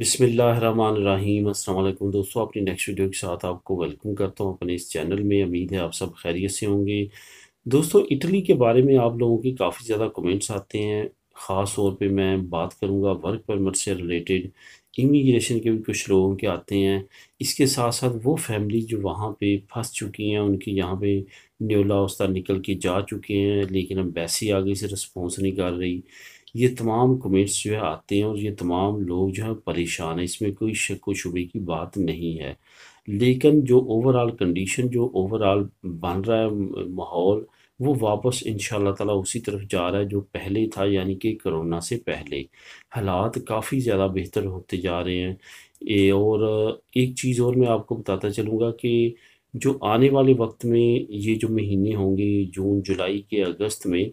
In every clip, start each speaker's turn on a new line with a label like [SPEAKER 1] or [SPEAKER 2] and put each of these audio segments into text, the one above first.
[SPEAKER 1] بسم اللہ الرحمن الرحیم السلام علیکم دوستو اپنی نیکسٹ ویڈیو کے ساتھ آپ کو ویلکم کرتا ہوں اپنے اس چینل میں امید ہے آپ سب خیریت سے ہوں گے دوستو اٹلی کے بارے میں آپ لوگوں کی کافی زیادہ کومنٹس آتے ہیں خاص طور پہ میں بات کروں گا ورک پرمٹ سے ریلیٹڈ امیگریشن کے بھی کچھ لوگوں کے آتے ہیں اس کے ساتھ ساتھ وہ فیملی جو وہاں پہ پھنس چکی ہیں ان کی یہاں پہ نیولا وسطا نکل کے جا چکے ہیں لیکن اب آگے سے رسپونس نہیں کر رہی یہ تمام کمنٹس جو ہے آتے ہیں اور یہ تمام لوگ جو ہے پریشان ہیں اس میں کوئی شک و شبے کی بات نہیں ہے لیکن جو اوور آل کنڈیشن جو اوور آل بن رہا ہے ماحول وہ واپس ان شاء اللہ تعالیٰ اسی طرف جا رہا ہے جو پہلے تھا یعنی کہ کرونا سے پہلے حالات کافی زیادہ بہتر ہوتے جا رہے ہیں اور ایک چیز اور میں آپ کو بتاتا چلوں گا کہ جو آنے والے وقت میں یہ جو مہینے ہوں گے جون جولائی کے اگست میں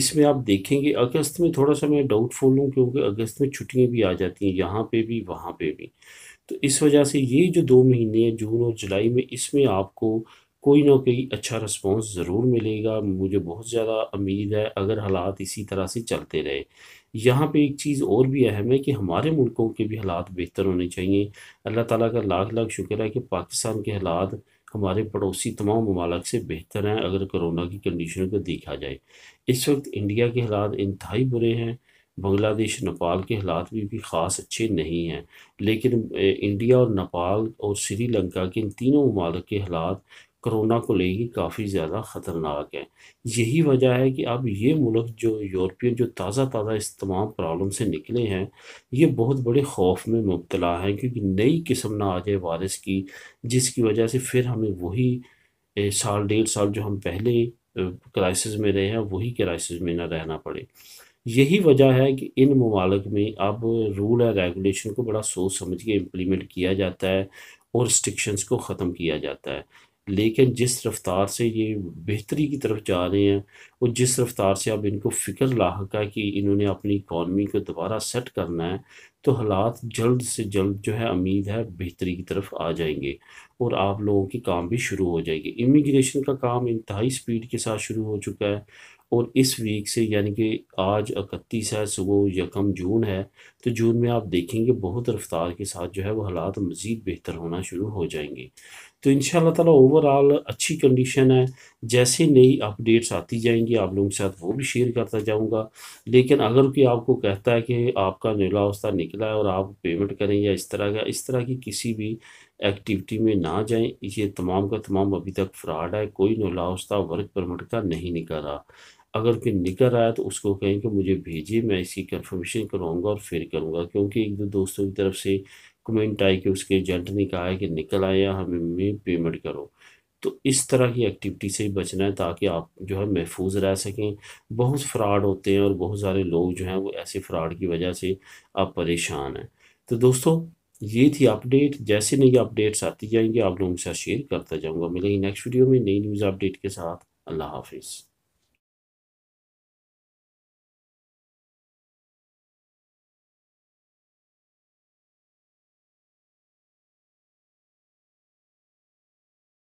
[SPEAKER 1] اس میں آپ دیکھیں گے اگست میں تھوڑا سا میں ڈاؤٹ فل ہوں کیونکہ اگست میں چھٹیاں بھی آ جاتی ہیں یہاں پہ بھی وہاں پہ بھی تو اس وجہ سے یہ جو دو مہینے ہیں جون اور جولائی میں اس میں آپ کو کوئی نہ کوئی اچھا رسپانس ضرور ملے گا مجھے بہت زیادہ امید ہے اگر حالات اسی طرح سے چلتے رہے یہاں پہ ایک چیز اور بھی اہم ہے کہ ہمارے ملکوں کے بھی حالات بہتر ہونے چاہیے اللہ تعالیٰ کا لاکھ لاکھ شکر ہے کہ پاکستان کے حالات ہمارے پڑوسی تمام ممالک سے بہتر ہیں اگر کرونا کی کنڈیشن کو دیکھا جائے اس وقت انڈیا کے حالات انتہائی برے ہیں بنگلہ دیش نیپال کے حالات بھی خاص اچھے نہیں ہیں لیکن انڈیا اور نیپال اور سری لنکا کے ان تینوں ممالک کے حالات کرونا کو لے کے کافی زیادہ خطرناک ہے یہی وجہ ہے کہ اب یہ ملک جو یورپین جو تازہ تازہ اس تمام پرابلم سے نکلے ہیں یہ بہت بڑے خوف میں مبتلا ہیں کیونکہ نئی قسم نہ آ جائے وائرس کی جس کی وجہ سے پھر ہمیں وہی سال ڈیڑھ سال جو ہم پہلے کرائسس میں رہے ہیں وہی کرائسس میں نہ رہنا پڑے یہی وجہ ہے کہ ان ممالک میں اب رول اینڈ ریگولیشن کو بڑا سوچ سمجھ کے امپلیمنٹ کیا جاتا ہے اور رسٹرکشنس کو ختم کیا جاتا ہے لیکن جس رفتار سے یہ بہتری کی طرف جا رہے ہیں اور جس رفتار سے اب ان کو فکر لاحق ہے کہ انہوں نے اپنی اکانومی کو دوبارہ سیٹ کرنا ہے تو حالات جلد سے جلد جو ہے امید ہے بہتری کی طرف آ جائیں گے اور آپ لوگوں کی کام بھی شروع ہو جائے گی امیگریشن کا کام انتہائی سپیڈ کے ساتھ شروع ہو چکا ہے اور اس ویک سے یعنی کہ آج اکتیس ہے صبح یکم جون ہے تو جون میں آپ دیکھیں گے بہت رفتار کے ساتھ جو ہے وہ حالات مزید بہتر ہونا شروع ہو جائیں گے تو ان شاء اللہ تعالیٰ اوور آل اچھی کنڈیشن ہے جیسے نئی اپڈیٹس آتی جائیں گی آپ لوگوں کے ساتھ وہ بھی شیئر کرتا جاؤں گا لیکن اگر کوئی آپ کو کہتا ہے کہ آپ کا نیلا وسطہ نکلا اور آپ پیمنٹ کریں یا اس طرح کا اس طرح کی کسی بھی ایکٹیویٹی میں نہ جائیں یہ تمام کا تمام ابھی تک فراڈ ہے کوئی نو لاؤس ورک پرمٹ کا نہیں نکل رہا اگر کہ نکل رہا ہے تو اس کو کہیں کہ مجھے بھیجیے میں اس کی کنفرمیشن کراؤں گا اور پھر کروں گا کیونکہ ایک دو دوستوں کی طرف سے کمنٹ آئی کہ اس کے ایجنٹ نے کہا ہے کہ نکل آیا ہمیں پیمنٹ کرو تو اس طرح کی ایکٹیویٹی سے ہی بچنا ہے تاکہ آپ جو ہے محفوظ رہ سکیں بہت فراڈ ہوتے ہیں اور بہت سارے لوگ جو ہیں وہ ایسے فراڈ کی وجہ سے آپ پریشان ہیں تو دوستو یہ تھی اپڈیٹ جیسے نئی اپڈیٹس آتی جائیں گے آپ لوگوں کے ساتھ شیئر کرتا جاؤں گا ملے گی نیکسٹ ویڈیو میں نئی نیوز اپڈیٹ کے ساتھ اللہ حافظ